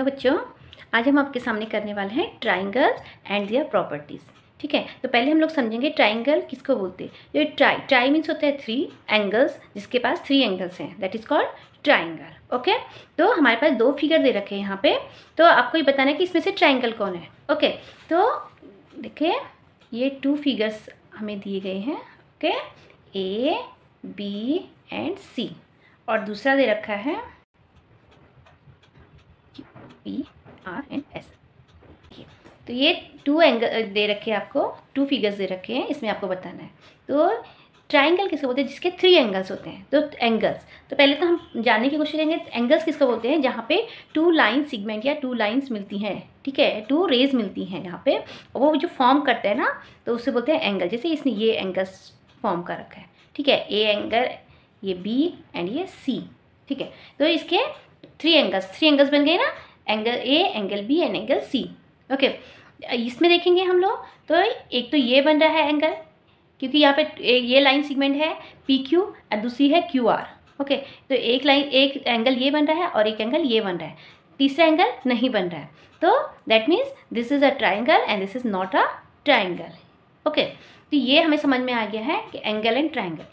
Hello बच्चों आज हम आपके सामने करने वाले हैं ट्राइंगल एंड दियर प्रॉपर्टीज़ ठीक है तो पहले हम लोग समझेंगे ट्राइंगल किसको बोलते हैं ये ट्राई ट्राई मीन्स होता है थ्री एंगल्स जिसके पास थ्री एंगल्स हैं that is called triangle okay तो हमारे पास दो फिगर दे रखे हैं यहाँ पे तो आपको ये बताना है कि इसमें से ट्राइंगल कौन है ओके okay, तो देखिए ये टू फिगर्स हमें दिए गए हैं okay A B and C और दूसरा दे रखा है पी आर एंड एस तो ये टू एंगल दे रखे हैं आपको टू फिगर्स दे रखे हैं इसमें आपको बताना है तो ट्राइंगल किसको बोलते हैं जिसके थ्री एंगल्स होते हैं तो एंगल्स तो पहले तो हम जानने की कोशिश करेंगे एंगल्स किसको बोलते हैं जहाँ पे टू लाइन सिगमेंट या टू लाइंस मिलती हैं ठीक है टू रेज मिलती हैं यहाँ पे और वो जो फॉर्म करते हैं ना तो उससे बोलते हैं एंगल जैसे इसने ये एंगल्स फॉर्म कर रखा है ठीक है ए एंगल ये बी एंड ये सी ठीक है तो इसके थ्री एंगल्स थ्री एंगल्स बन गए ना angle A angle B and angle C okay इसमें देखेंगे हम लोग तो एक तो ये बन रहा है एंगल क्योंकि यहाँ पे ये लाइन सीगमेंट है पी क्यू और दूसरी है क्यू आर ओके तो एक लाइन एक एंगल ये बन रहा है और एक एंगल ये बन रहा है तीसरा एंगल नहीं बन रहा है तो that means this is a triangle and this is not a triangle okay तो ये हमें समझ में आ गया है कि एंगल एंड ट्राइंगल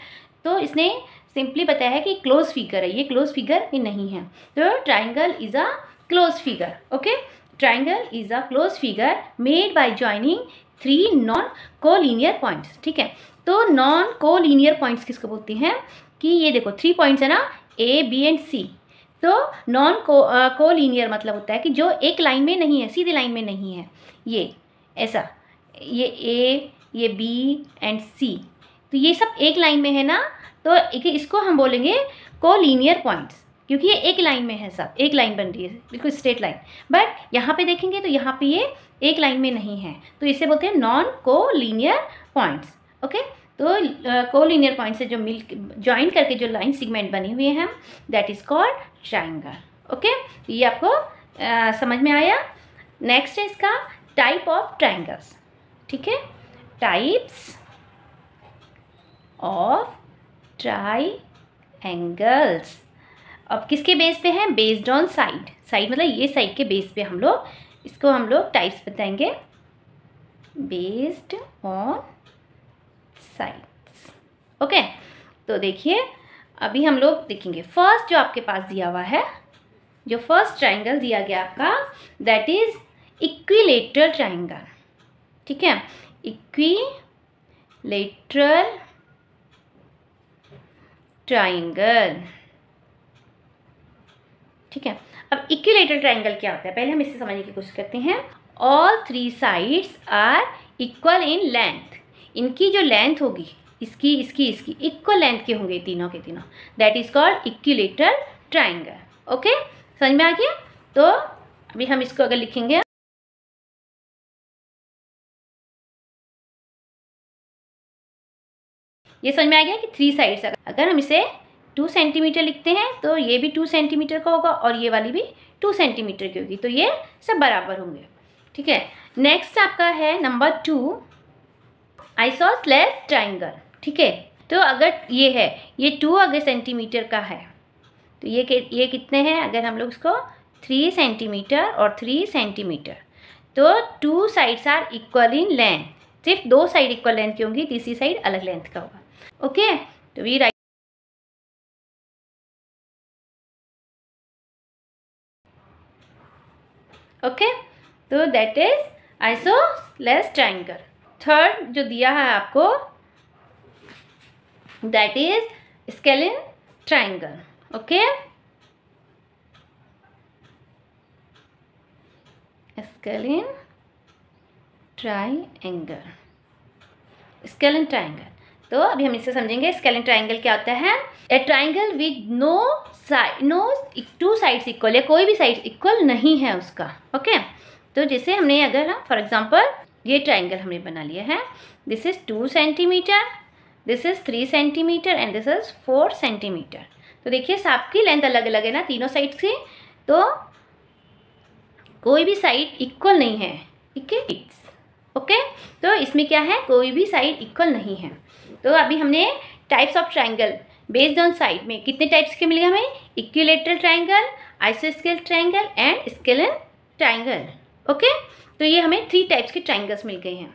तो इसने सिंपली बताया है कि क्लोज फिगर है ये क्लोज फिगर नहीं है तो triangle is a closed figure okay triangle is a closed figure made by joining three non collinear points ठीक है तो नॉन कोलिनियर पॉइंट्स किसको बोलते हैं कि ये देखो थ्री पॉइंट्स है ना ए बी एंड सी तो नॉन को लीनियर मतलब होता है कि जो एक लाइन में नहीं है सीधे लाइन में नहीं है ये ऐसा ये ए ये बी एंड सी तो ये सब एक लाइन में है ना तो इसको हम बोलेंगे लीनियर पॉइंट्स क्योंकि ये एक लाइन में है सब एक लाइन बन रही है बिल्कुल स्ट्रेट लाइन बट यहाँ पे देखेंगे तो यहाँ पे ये एक लाइन में नहीं है तो इसे बोलते हैं नॉन को लीनियर पॉइंट्स ओके तो को लीनियर पॉइंट से जो मिल ज्वाइन करके जो लाइन सिगमेंट बने हुए हैं that is called triangle okay ये आपको आ, समझ में आया नेक्स्ट है इसका टाइप ऑफ ट्राइंगल्स ठीक है टाइप्स ऑफ ट्राई एंगल्स अब किसके बेस पे है बेस्ड ऑन साइड साइड मतलब ये साइड के बेस पे हम लोग इसको हम लोग टाइप्स बताएंगे बेस्ड ऑन साइड्स ओके तो देखिए अभी हम लोग देखेंगे फर्स्ट जो आपके पास दिया हुआ है जो फर्स्ट ट्राइंगल दिया गया आपका दैट इज इक्विलेटरल ट्राइंगल ठीक है इक्विलेटरल ट्राइंगल ठीक है अब इक्विलेटर ट्राइंगल क्या होता है पहले हम इसे समझने की कोशिश करते हैं all three sides are equal in length इनकी जो लेंथ होगी इसकी इसकी इसकी इक्वल लेंथ के होंगे तीनों के तीनों that is called equilateral triangle okay समझ में आ गया तो अभी हम इसको अगर लिखेंगे ये समझ में आ गया कि थ्री साइड्स अगर हम इसे टू सेंटीमीटर लिखते हैं तो ये भी टू सेंटीमीटर का होगा और ये वाली भी टू सेंटीमीटर की होगी तो ये सब बराबर होंगे ठीक है नेक्स्ट आपका है number two isosceles triangle ठीक है तो अगर ये है ये टू अगर सेंटीमीटर का है तो ये ये कितने हैं अगर हम लोग इसको थ्री सेंटीमीटर और थ्री सेंटीमीटर तो two sides are equal in length सिर्फ दो साइड इक्वल लेंथ की होंगी तीसरी साइड अलग लेंथ का होगा ओके तो वी राइट ओके तो that is less triangle third जो दिया है आपको that is scalene triangle okay scalene triangle scalene triangle तो अभी हम इसे समझेंगे स्केलन ट्राइंगल क्या होता है a triangle with no side no two sides equal है कोई भी साइड इक्वल नहीं है उसका ओके तो जैसे हमने अगर फॉर एग्जाम्पल ये ट्राइंगल हमने बना लिया है this is two centimetre this is three centimetre and this is four centimetre तो देखिए साफ की लेंथ अलग अलग है ना तीनों साइड से तो कोई भी साइड इक्वल नहीं है ठीक है ओके तो इसमें क्या है कोई भी साइड इक्वल नहीं है तो अभी हमने types of triangle based on side में कितने टाइप्स के मिले हमें इक्विलेटरल ट्राइंगल आइसोस्केल triangle and scale triangle okay तो ये हमें थ्री टाइप्स के ट्राइंगल्स मिल गए हैं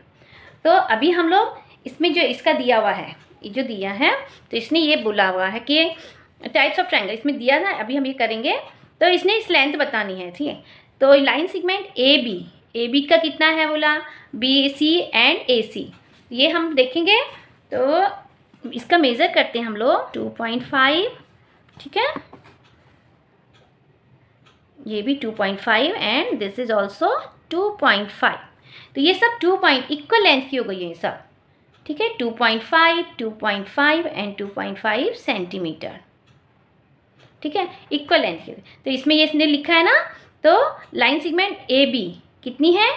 तो अभी हम लोग इसमें जो इसका दिया हुआ है ये जो दिया है तो इसने ये बोला हुआ है कि टाइप्स ऑफ ट्राइंगल इसमें दिया ना अभी हम ये करेंगे तो इसने इस लेंथ बतानी है ठीक है तो line segment A B A B का कितना है बोला बी सी एंड ए सी ये हम देखेंगे तो इसका मेज़र करते हैं हम लोग टू पॉइंट फाइव ठीक है ये भी two point five and this is also two point five तो ये सब टू पॉइंट इक्वल लेंथ की हो गई है सब ठीक है two point five two point five and two point five centimetre ठीक है इक्वल लेंथ की तो इसमें ये इसने लिखा है ना तो लाइन सीगमेंट ए बी कितनी है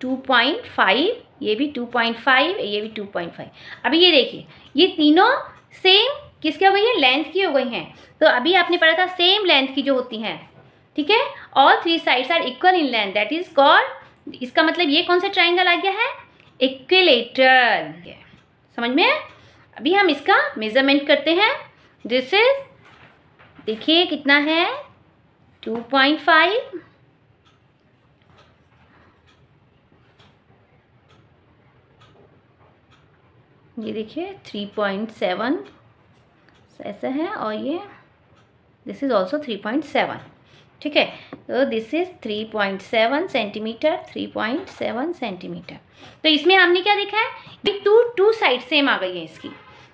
टू पॉइंट फाइव ये भी 2.5 ये भी 2.5 पॉइंट अभी ये देखिए ये तीनों सेम किसके हो गई है लेंथ की हो गई हैं तो अभी आपने पढ़ा था सेम लेंथ की जो होती हैं ठीक है all three sides are equal in length that is called इसका मतलब ये कौन सा ट्राइंगल आ गया है इक्वेलेटर समझ में अभी हम इसका मेजरमेंट करते हैं दिस इज देखिए कितना है टू पॉइंट फाइव ये देखिए थ्री पॉइंट सेवन ऐसा है और ये this is also three point seven ठीक है तो this is three point seven centimetre three point seven centimetre तो इसमें हमने क्या देखा है टू टू साइड सेम आ गई है इसकी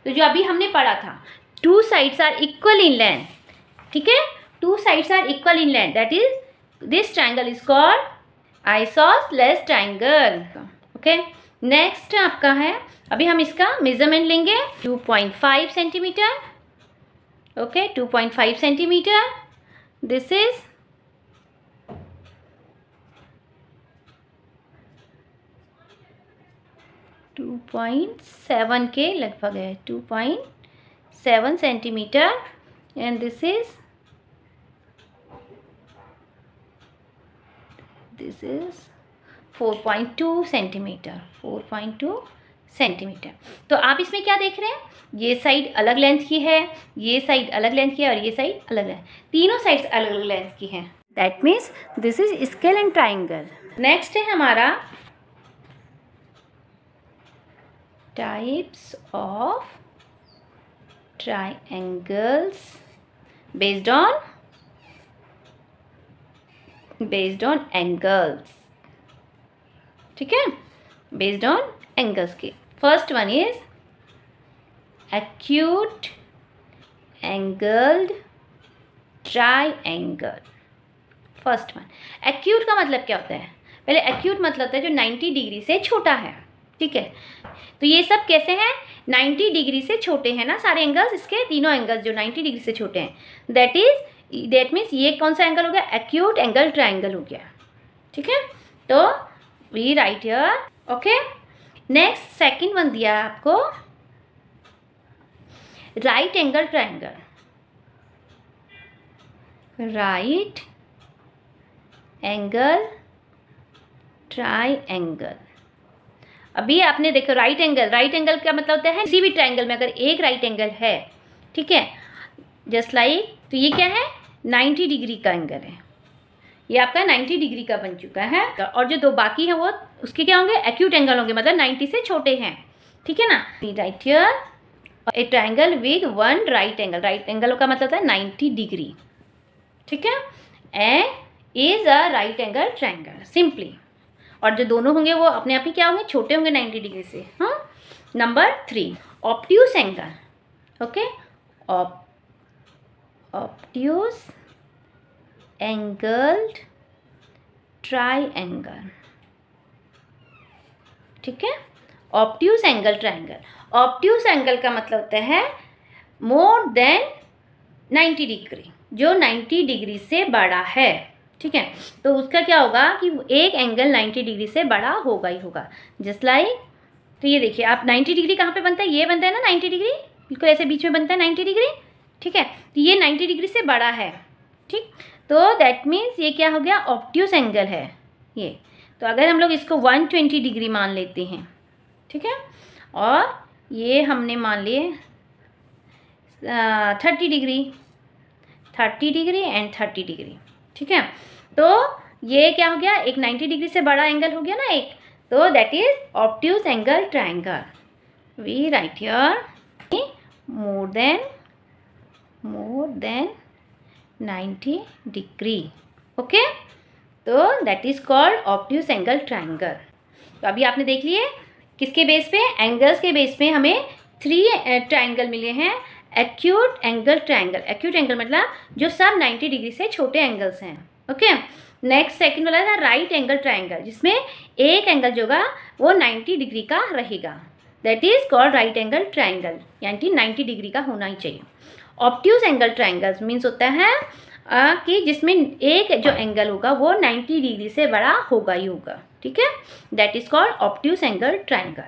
तो जो अभी हमने पढ़ा था two sides are equal in length ठीक है two sides are equal in length that is this triangle is called isosceles triangle okay next आपका है अभी हम इसका मेजरमेंट लेंगे 2.5 centimetre okay 2.5 centimetre this is two point seven के लगभग है two point seven centimetre and this is this is 4.2 centimetre 4.2 centimetre तो आप इसमें क्या देख रहे हैं ये साइड अलग लेंथ की है ये साइड अलग लेंथ की है और ये साइड अलग लेंथ तीनों साइड्स अलग अलग लेंथ की हैं that means this is scalene triangle next है हमारा types of triangles based on based on angles ठीक है बेस्ड ऑन एंगल्स के first one is acute triangle first one acute का मतलब क्या होता है पहले एक्यूट मतलब होता है जो 90 डिग्री से छोटा है ठीक है तो ये सब कैसे हैं 90 डिग्री से छोटे हैं ना सारे एंगल्स इसके तीनों एंगल्स जो 90 डिग्री से छोटे हैं दैट इज दैट मीन्स ये कौन सा एंगल हो गया एक्यूट एंगल ट्राइंगल हो गया ठीक है तो we write here okay next second one दिया है आपको right angle triangle right angle triangle अभी आपने देखो राइट एंगल राइट एंगल का मतलब होता है किसी भी ट्राइंगल में अगर एक राइट एंगल है ठीक है जस्ट लाइक तो ये क्या है 90 डिग्री का एंगल है ये आपका 90 डिग्री का बन चुका है और जो दो बाकी हैं वो उसके क्या होंगे एक्यूट एंगल होंगे मतलब 90 से छोटे हैं ठीक है ना right here a triangle with one right angle right angle का मतलब है नाइन्टी डिग्री ठीक है A is a right angle triangle simply और जो दोनों होंगे वो अपने आप ही क्या होंगे छोटे होंगे नाइन्टी डिग्री से हाँ number three obtuse angle okay obtuse angled triangle ठीक है obtuse angle triangle obtuse angle का मतलब होता है मोर देन 90 डिग्री जो 90 डिग्री से बड़ा है ठीक है तो उसका क्या होगा कि एक एंगल 90 डिग्री से बड़ा होगा ही होगा जस्ट लाइक तो ये देखिए आप 90 डिग्री कहाँ पे बनता है ये बनता है ना 90 डिग्री बिल्कुल ऐसे बीच में बनता है 90 डिग्री ठीक है तो ये 90 डिग्री से बड़ा है ठीक तो दैट मीन्स ये क्या हो गया ऑप्ट्यूस एंगल है ये तो अगर हम लोग इसको 120 डिग्री मान लेते हैं ठीक है और ये हमने मान लिए thirty degree thirty degree and thirty degree ठीक है तो ये क्या हो गया एक नाइन्टी डिग्री से बड़ा एंगल हो गया ना एक तो that is obtuse angle triangle we write your more than more than 90 degree okay तो that is called obtuse angle triangle तो अभी आपने देख लिए किसके बेस पे एंगल्स के बेस पे हमें थ्री ट्राइंगल eh, मिले हैं acute angle triangle acute angle मतलब जो सब नाइन्टी डिग्री से छोटे एंगल्स हैं ओके नेक्स्ट सेकेंड वाला था राइट एंगल ट्राइंगल जिसमें एक एंगल जो होगा वो नाइन्टी डिग्री का रहेगा that is called right angle triangle यानी कि डिग्री का होना ही चाहिए ऑप्टिव एंगल ट्राइंगल्स मीन्स होता है आ, कि जिसमें एक जो एंगल होगा वो 90 डिग्री से बड़ा होगा ही होगा ठीक है that is called obtuse angle triangle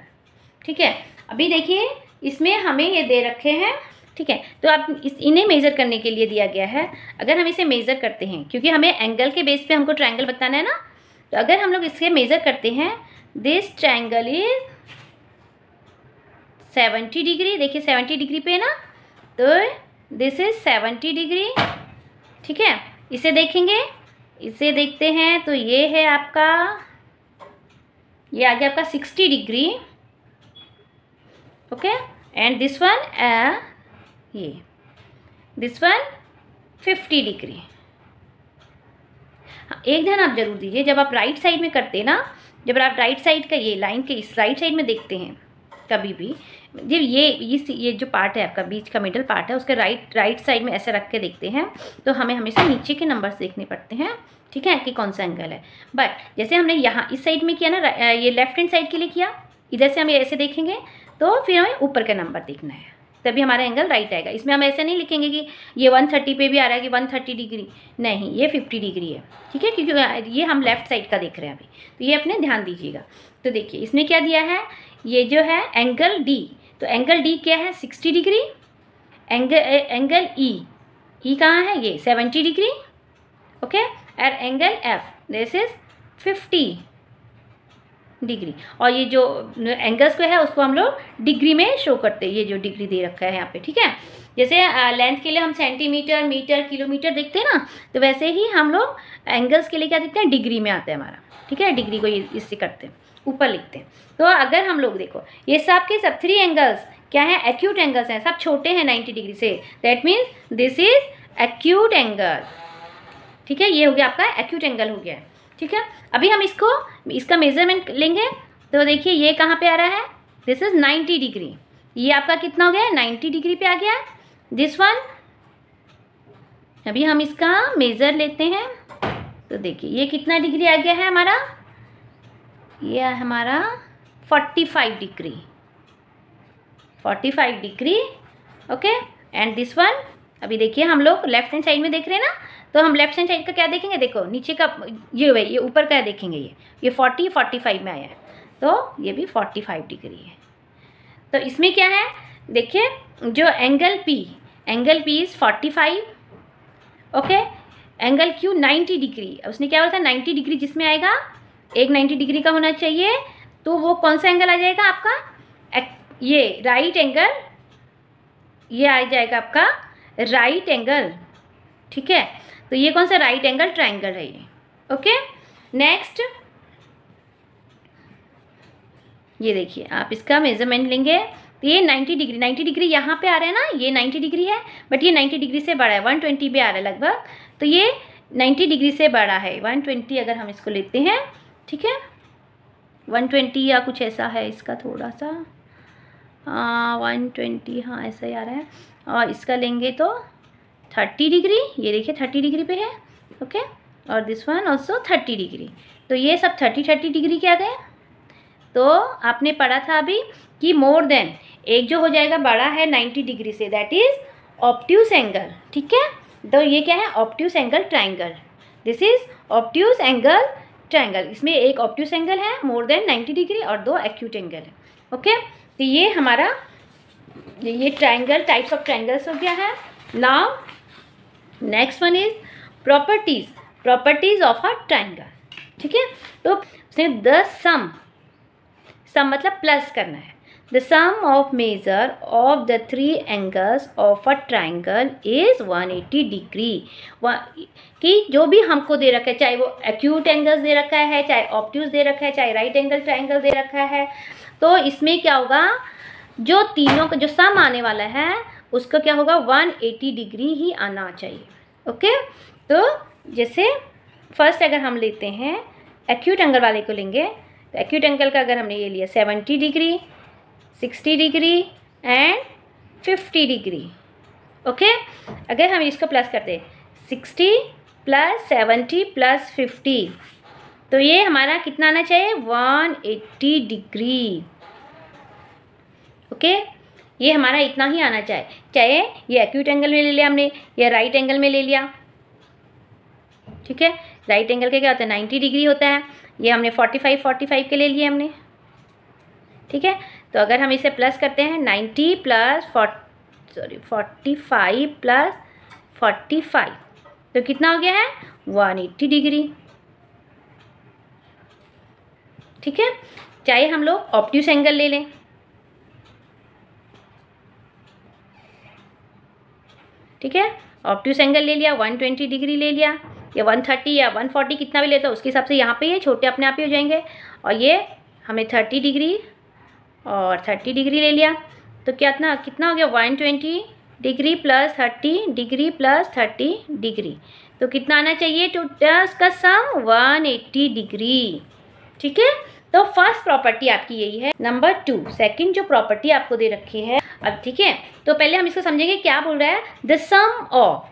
ठीक है अभी देखिए इसमें हमें ये दे रखे हैं ठीक है तो आप इस इन्हें मेज़र करने के लिए दिया गया है अगर हम इसे मेज़र करते हैं क्योंकि हमें एंगल के बेस पे हमको ट्राइंगल बताना है ना तो अगर हम लोग इसके मेज़र करते हैं this triangle is seventy degree देखिए सेवेंटी डिग्री पे है ना तो दिस इज सेवेंटी डिग्री ठीक है इसे देखेंगे इसे देखते हैं तो ये है आपका ये आ गया आपका sixty degree okay and this one ये दिस वन फिफ्टी डिग्री एक ध्यान आप जरूर दीजिए जब आप राइट साइड में करते हैं ना जब आप राइट साइड का ये लाइन के इस राइट साइड में देखते हैं कभी भी जी ये इस ये जो पार्ट है आपका बीच का मिडल पार्ट है उसके राइट राइट साइड में ऐसे रख के देखते हैं तो हमें हमेशा नीचे के नंबर्स देखने पड़ते हैं ठीक है कि कौन सा एंगल है बट जैसे हमने यहाँ इस साइड में किया ना ये लेफ्ट हैंड साइड के लिए किया इधर से हम ये ऐसे देखेंगे तो फिर हमें ऊपर का नंबर देखना है तभी हमारा एंगल राइट आएगा इसमें हम ऐसे नहीं लिखेंगे कि ये 130 पे भी आ रहा है कि 130 डिग्री नहीं ये 50 डिग्री है ठीक है क्योंकि ये हम लेफ्ट साइड का देख रहे हैं अभी तो ये अपने ध्यान दीजिएगा तो देखिए इसमें क्या दिया है ये जो है एंगल डी तो एंगल डी क्या है sixty degree angle angle E E कहाँ है ये सेवेंटी डिग्री ओके और angle F this is fifty degree और ये जो एंगल्स को है उसको हम लोग डिग्री में शो करते हैं ये जो डिग्री दे रखा है यहाँ पे ठीक है जैसे लेंथ के लिए हम सेंटीमीटर मीटर किलोमीटर देखते हैं ना तो वैसे ही हम लोग एंगल्स के लिए क्या देखते हैं डिग्री में आते हैं हमारा ठीक है डिग्री को ये इससे करते हैं ऊपर लिखते हैं तो अगर हम लोग देखो ये सब के सब थ्री एंगल्स क्या है एक्यूट एंगल्स हैं सब छोटे हैं नाइन्टी डिग्री से that means this is acute angle ठीक है ये हो गया आपका एक्यूट एंगल हो गया ठीक है अभी हम इसको इसका मेजरमेंट लेंगे तो देखिए ये कहाँ पे आ रहा है दिस इज़ नाइन्टी डिग्री ये आपका कितना हो गया नाइन्टी डिग्री पे आ गया दिस वन अभी हम इसका मेज़र लेते हैं तो देखिए ये कितना डिग्री आ गया है हमारा ये हमारा forty five degree forty five degree okay and this one अभी देखिए हम लोग लेफ्ट हैंड साइड में देख रहे हैं ना तो हम लेफ्ट हैंड साइड का क्या देखेंगे देखो नीचे का ये भाई ये ऊपर का देखेंगे ये ये फोर्टी फोर्टी फाइव में आया है तो ये भी फोर्टी फाइव डिग्री है तो इसमें क्या है देखिए जो angle P angle P is forty five okay angle Q ninety degree उसने क्या बोला था नाइन्टी डिग्री जिसमें आएगा एक नाइन्टी डिग्री का होना चाहिए तो वो कौन सा एंगल आ जाएगा आपका ये राइट एंगल ये आ जाएगा आपका राइट एंगल ठीक है तो ये कौन सा राइट एंगल ट्राइंगल है ये ओके नेक्स्ट ये देखिए आप इसका मेजरमेंट लेंगे तो ये 90 डिग्री 90 डिग्री यहाँ पे आ रहा है ना ये 90 डिग्री है बट ये 90 डिग्री से बड़ा है 120 भी आ रहा है लगभग तो ये 90 डिग्री से बड़ा है 120 अगर हम इसको लेते हैं ठीक है वन ट्वेंटी या कुछ ऐसा है इसका थोड़ा सा वन ट्वेंटी हाँ ऐसा ही आ रहा है और इसका लेंगे तो थर्टी डिग्री ये देखिए थर्टी डिग्री पे है ओके और this one also thirty degree तो ये सब थर्टी थर्टी डिग्री के आ गए तो आपने पढ़ा था अभी कि मोर देन एक जो हो जाएगा बड़ा है नाइन्टी डिग्री से दैट इज़ ऑप्ट्यूस एंगल ठीक है तो ये क्या है obtuse angle triangle this is obtuse angle triangle इसमें एक ऑप्टिस एंगल है मोर देन 90 डिग्री और दो एक्यूट एंगल है ओके तो ये हमारा ये ट्रायंगल टाइप्स ऑफ ट्रायंगल्स हो गया है now next one is properties properties of a triangle ठीक है तो उसने द सम सम मतलब प्लस करना है The sum of measure of the three angles of a triangle is 180 degree. कि जो भी हमको दे रखा है चाहे वो acute एंगल्स दे रखा है चाहे obtuse दे रखा है चाहे राइट एंगल ट्राइंगल दे रखा है तो इसमें क्या होगा जो तीनों का जो सम आने वाला है उसका क्या होगा 180 डिग्री ही आना चाहिए ओके तो जैसे फर्स्ट अगर हम लेते हैं एक्यूट एंगल वाले को लेंगे तो एक्यूट एंगल का अगर हमने ये लिया 70 degree sixty degree and fifty degree okay अगर हम इसको प्लस करते हैं sixty plus seventy plus fifty तो ये हमारा कितना आना चाहिए वन एट्टी डिग्री ओके ये हमारा इतना ही आना चाहिए चाहे ये एक्यूट एंगल में ले लिया हमने या राइट एंगल में ले लिया ठीक है राइट एंगल के क्या होता है नाइन्टी डिग्री होता है ये हमने फोर्टी फाइव फोर्टी फाइव के ले लिए हमने ठीक है तो अगर हम इसे प्लस करते हैं ninety plus fort sorry forty five plus forty five तो कितना हो गया है वन एट्टी डिग्री ठीक है चाहे हम लोग ऑप्टिस एंगल ले लें ठीक है ऑप्टिस एंगल ले लिया वन ट्वेंटी डिग्री ले लिया या वन थर्टी या वन फोर्टी कितना भी लेता तो उसके हिसाब से यहाँ पे ये छोटे अपने आप ही हो जाएंगे और ये हमें थर्टी डिग्री और थर्टी डिग्री ले लिया तो क्या इतना कितना हो गया one twenty degree plus thirty degree plus thirty degree तो कितना आना चाहिए टोटल तो उसका सम वन एट्टी डिग्री ठीक है तो फर्स्ट प्रॉपर्टी आपकी यही है नंबर टू सेकंड जो प्रॉपर्टी आपको दे रखी है अब ठीक है तो पहले हम इसको समझेंगे क्या बोल रहा है the sum of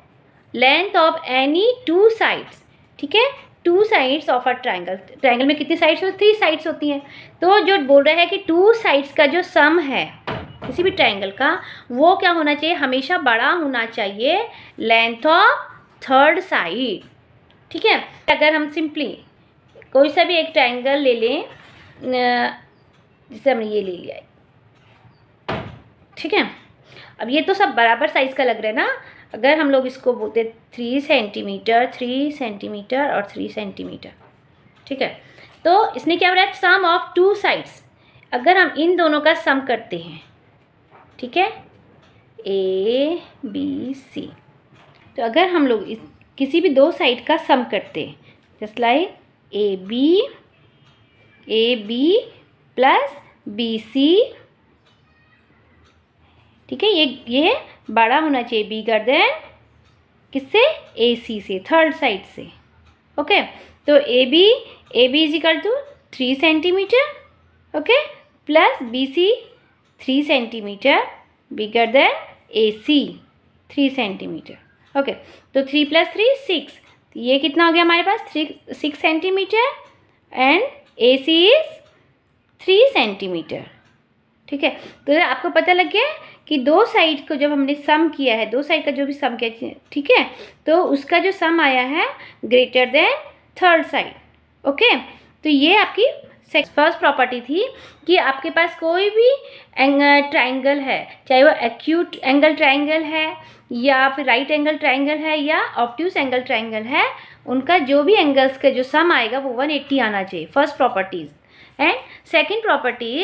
length of any two sides ठीक है two sides of a triangle triangle में कितनी साइड्स होती थ्री साइड्स होती हैं तो जो बोल रहा है कि टू साइड्स का जो सम है किसी भी ट्राइंगल का वो क्या होना चाहिए हमेशा बड़ा होना चाहिए लेंथ ऑफ थर्ड साइड ठीक है अगर हम सिंपली कोई सा भी एक ट्राइंगल ले लें जैसे हमने ये ले लिया ठीक है अब ये तो सब बराबर साइज़ का लग रहा है ना अगर हम लोग इसको बोलते थ्री सेंटीमीटर थ्री सेंटीमीटर और थ्री सेंटीमीटर ठीक है तो इसने क्या बोला है सम ऑफ टू साइड्स अगर हम इन दोनों का सम करते हैं ठीक है ए बी सी तो अगर हम लोग इस किसी भी दो साइड का सम करते हैं just like A B A B plus B C ठीक है ये ये बड़ा होना चाहिए बीगर देन किससे ए सी से थर्ड साइड से ओके तो A B A B equal to three centimetre okay plus B C three centimetre bigger than A C three centimetre okay तो थ्री प्लस थ्री सिक्स ये कितना हो गया हमारे पास three six centimetre and A C is three centimetre ठीक है तो आपको पता लग गया कि दो साइड को जब हमने सम किया है दो साइड का जो भी सम किया ठीक है तो उसका जो सम आया है greater than third side okay तो ये आपकी फर्स्ट प्रॉपर्टी थी कि आपके पास कोई भी ट्राइंगल है चाहे वो एक्यूट एंगल ट्राइंगल है या फिर राइट एंगल ट्राइंगल है या ऑप्ट्यूस एंगल ट्राइंगल है उनका जो भी एंगल्स का जो सम आएगा वो 180 आना चाहिए first properties and second property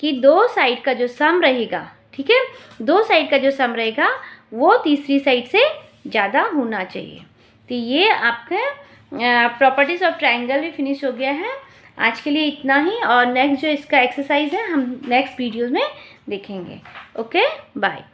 कि दो साइड का जो सम रहेगा ठीक है दो साइड का जो सम रहेगा वो तीसरी साइड से ज़्यादा होना चाहिए तो ये आपके प्रॉपर्टीज़ ऑफ ट्राइंगल भी फिनिश हो गया है आज के लिए इतना ही और नेक्स्ट जो इसका एक्सरसाइज है हम नेक्स्ट वीडियोज़ में देखेंगे ओके बाय